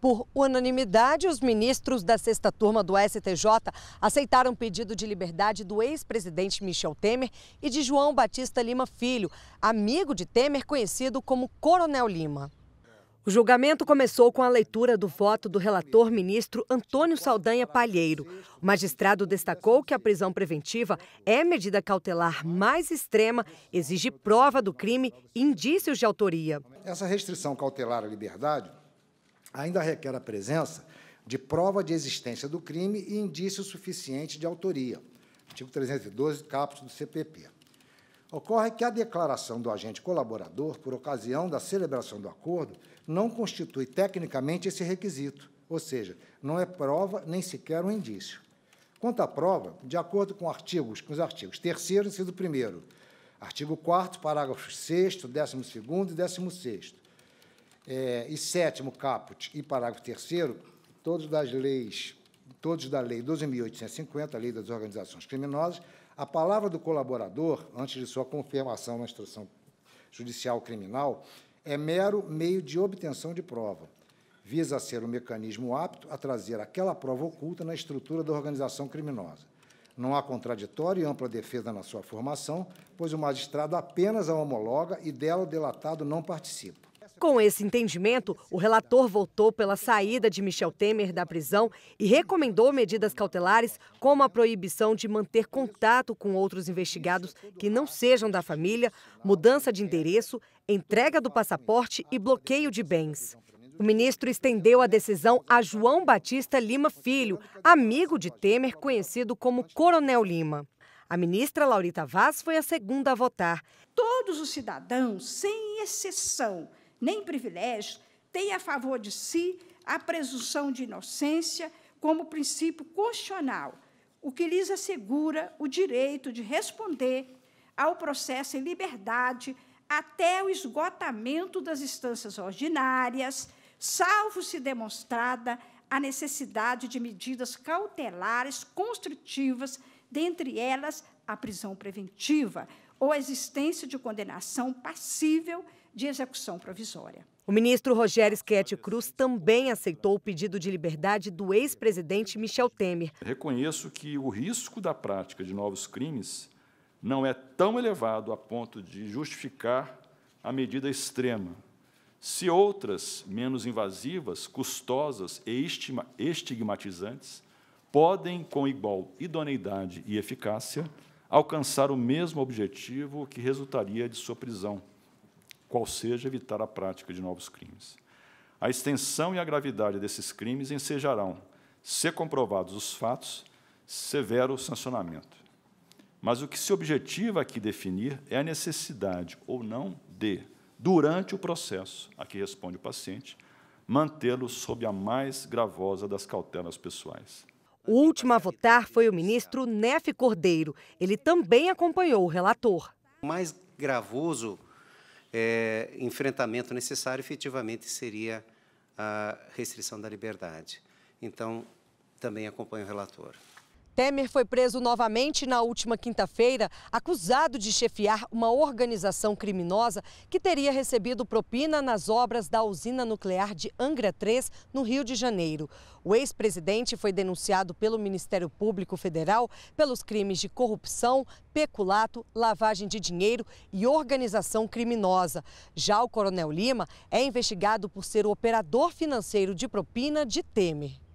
Por unanimidade, os ministros da sexta turma do STJ aceitaram o pedido de liberdade do ex-presidente Michel Temer e de João Batista Lima Filho, amigo de Temer conhecido como Coronel Lima. O julgamento começou com a leitura do voto do relator ministro Antônio Saldanha Palheiro. O magistrado destacou que a prisão preventiva é medida cautelar mais extrema, exige prova do crime e indícios de autoria. Essa restrição cautelar à liberdade ainda requer a presença de prova de existência do crime e indício suficiente de autoria. Artigo 312, caput do CPP. Ocorre que a declaração do agente colaborador, por ocasião da celebração do acordo, não constitui tecnicamente esse requisito, ou seja, não é prova nem sequer um indício. Quanto à prova, de acordo com, artigos, com os artigos 3 do 1 artigo 4 parágrafos 6º, 12º e 16º, é, e sétimo caput e parágrafo terceiro, todos das leis, todos da Lei 12.850, a Lei das Organizações Criminosas, a palavra do colaborador, antes de sua confirmação na instrução judicial criminal, é mero meio de obtenção de prova. Visa ser um mecanismo apto a trazer aquela prova oculta na estrutura da organização criminosa. Não há contraditório e ampla defesa na sua formação, pois o magistrado apenas a homologa e dela o delatado não participa. Com esse entendimento, o relator voltou pela saída de Michel Temer da prisão e recomendou medidas cautelares como a proibição de manter contato com outros investigados que não sejam da família, mudança de endereço, entrega do passaporte e bloqueio de bens. O ministro estendeu a decisão a João Batista Lima Filho, amigo de Temer, conhecido como Coronel Lima. A ministra Laurita Vaz foi a segunda a votar. Todos os cidadãos, sem exceção, nem privilégios, tem a favor de si a presunção de inocência como princípio constitucional, o que lhes assegura o direito de responder ao processo em liberdade até o esgotamento das instâncias ordinárias, salvo se demonstrada a necessidade de medidas cautelares constritivas, dentre elas a prisão preventiva ou a existência de condenação passível de execução provisória. O ministro Rogério Schetti Cruz também aceitou o pedido de liberdade do ex-presidente Michel Temer. Reconheço que o risco da prática de novos crimes não é tão elevado a ponto de justificar a medida extrema. Se outras, menos invasivas, custosas e estigmatizantes, podem, com igual idoneidade e eficácia, alcançar o mesmo objetivo que resultaria de sua prisão qual seja evitar a prática de novos crimes. A extensão e a gravidade desses crimes ensejarão, se comprovados os fatos, severo sancionamento. Mas o que se objetiva aqui definir é a necessidade ou não de, durante o processo a que responde o paciente, mantê-lo sob a mais gravosa das cautelas pessoais. O último a votar foi o ministro Nefe Cordeiro. Ele também acompanhou o relator. O mais gravoso é, enfrentamento necessário efetivamente seria a restrição da liberdade. Então, também acompanho o relator. Temer foi preso novamente na última quinta-feira, acusado de chefiar uma organização criminosa que teria recebido propina nas obras da usina nuclear de Angra 3, no Rio de Janeiro. O ex-presidente foi denunciado pelo Ministério Público Federal pelos crimes de corrupção, peculato, lavagem de dinheiro e organização criminosa. Já o Coronel Lima é investigado por ser o operador financeiro de propina de Temer.